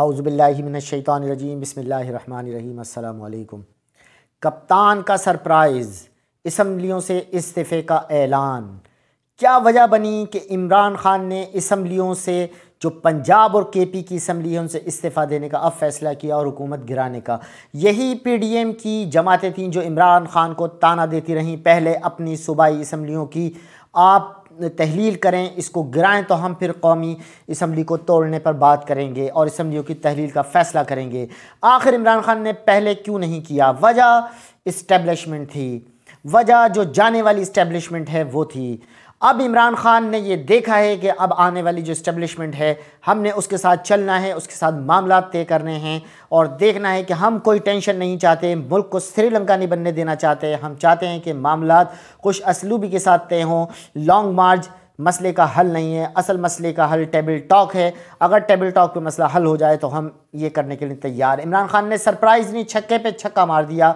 आउज़बिल्लिमिनशैतानरजीम बसमीम अल्लाम कप्तान का सरप्राइज़ इसम्बलियों से इस्तीफ़े का ऐलान क्या वजह बनी कि इमरान ख़ान ने इसम्बलियों से जो पंजाब और के पी की इसम्बली है उनसे इस्तीफ़ा देने का अब फैसला किया और हुकूमत गिराने का यही पी डी एम की जमातें थीं जो इमरान ख़ान को ताना देती रहीं पहले अपनी सूबाई इसम्बलियों की आप तहलील करें इसको गिराएं तो हम फिर कौमी इसम्बली को तोड़ने पर बात करेंगे और इसम्बलियों की तहलील का फ़ैसला करेंगे आखिर इमरान खान ने पहले क्यों नहीं किया वजह इस्टेब्लिशमेंट थी वजह जो जाने वाली इस्टेब्लिशमेंट है वो थी अब इमरान खान ने ये देखा है कि अब आने वाली जो इस्टबलिशमेंट है हमने उसके साथ चलना है उसके साथ मामला तय करने हैं और देखना है कि हम कोई टेंशन नहीं चाहते मुल्क को श्रीलंका नहीं बनने देना चाहते हम चाहते हैं कि मामला कुछ असलूबी के साथ तय हों लॉन्ग मार्च मसले का हल नहीं है असल मसले का हल टेबल टॉक है अगर टेबल टॉक पर मसला हल हो जाए तो हम ये करने के लिए तैयार इमरान खान ने सरप्राइज नहीं छक्के पे छक्का मार दिया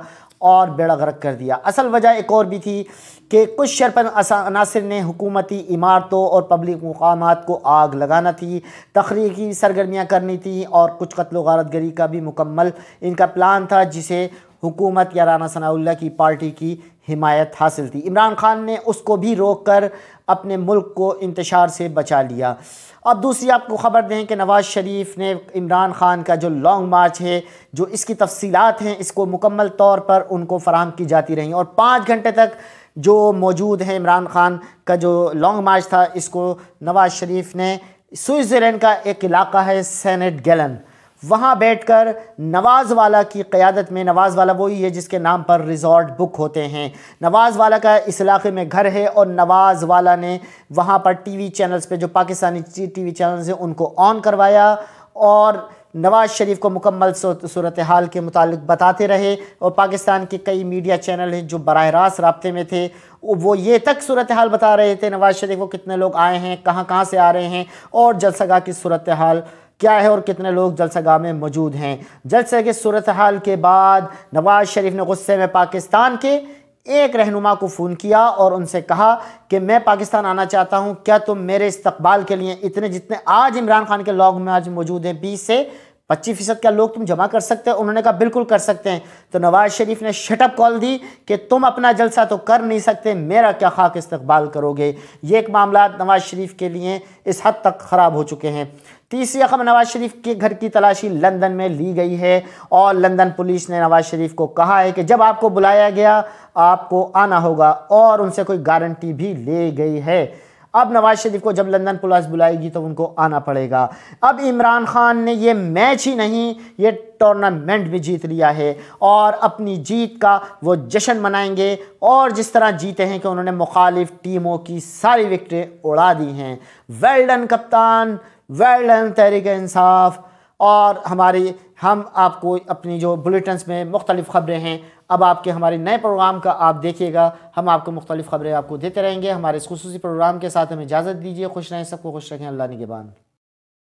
और बेड़ा गर्क कर दिया असल वजह एक और भी थी कि कुछ शरपन अनासर ने हुकूमती इमारतों और पब्लिक मकाम को आग लगाना थी तखरीकी सरगर्मियाँ करनी थी और कुछ कत्लो गारतगरी का भी मुकम्मल इनका प्लान था जिसे हुकूमत या राना सनाउल्ला की पार्टी की हिमायत हासिल थी इमरान खान ने उसको भी रोक कर अपने मुल्क को इंतशार से बचा लिया अब दूसरी आपको ख़बर दें कि नवाज़ शरीफ ने इमरान ख़ान का जो लॉन्ग मार्च है जो इसकी तफसीत हैं इसको मुकम्मल तौर पर उनको फराम की जाती रहीं और पाँच घंटे तक जो मौजूद हैं इमरान खान का जो लॉन्ग मार्च था इसको नवाज शरीफ ने स्विट्ज़रलैंड का एक इलाका है सैनट गैलन वहाँ बैठकर नवाज़ वाला की क़्यादत में नवाज़ वाला वही है जिसके नाम पर रिज़ॉर्ट बुक होते हैं नवाज़ वाला का इस इलाके में घर है और नवाज़ वाला ने वहाँ पर टीवी चैनल्स पे जो पाकिस्तानी टीवी चैनल्स हैं उनको ऑन करवाया और नवाज शरीफ को मुकम्मल सूरत हाल के मुतालिक बताते रहे और पाकिस्तान के कई मीडिया चैनल हैं जो बरह रास्त रबते में थे वो ये तक सूरत हाल बता रहे थे नवाज शरीफ को कितने लोग आए हैं कहाँ कहाँ से आ रहे हैं और जलसगा की सूरत हाल क्या है और कितने लोग जलसगा में मौजूद हैं जलसे के सूरत हाल के बाद नवाज शरीफ ने गुस्से में पाकिस्तान के एक रहनुमा को फ़ोन किया और उनसे कहा कि मैं पाकिस्तान आना चाहता हूँ क्या तुम मेरे इस्तबाल के लिए इतने जितने आज इमरान खान के लॉग में आज मौजूद हैं बीस से पच्चीस फीसद क्या लोग तुम जमा कर सकते हो उन्होंने कहा बिल्कुल कर सकते हैं तो नवाज शरीफ ने शटअप कॉल दी कि तुम अपना जलसा तो कर नहीं सकते मेरा क्या खाक इस्तकबाल करोगे ये एक मामला नवाज शरीफ के लिए इस हद तक ख़राब हो चुके हैं तीसरी रकम नवाज शरीफ के घर की तलाशी लंदन में ली गई है और लंदन पुलिस ने नवाज शरीफ को कहा है कि जब आपको बुलाया गया आपको आना होगा और उनसे कोई गारंटी भी ले गई है अब नवाज शरीफ को जब लंदन पुलिस बुलाएगी तो उनको आना पड़ेगा अब इमरान खान ने यह मैच ही नहीं ये टूर्नामेंट भी जीत लिया है और अपनी जीत का वो जश्न मनाएंगे और जिस तरह जीते हैं कि उन्होंने मुखालिफ टीमों की सारी विकटें उड़ा दी हैं वेल्डन कप्तान वेल्डन तहरीक इंसाफ और हमारी हम आपको अपनी जो बुलेटिन में मुख्तलिफ़ ख़बरें हैं अब आपके हमारे नए प्रोग्राम का आप देखिएगा हम आपको मुख्तलिफ़ ख़बरें आपको देते रहेंगे हमारे इस खसूसी प्रोग्राम के साथ हमें इजाज़त दीजिए खुश रहें सबको खुश रखें अल्लाह निगबान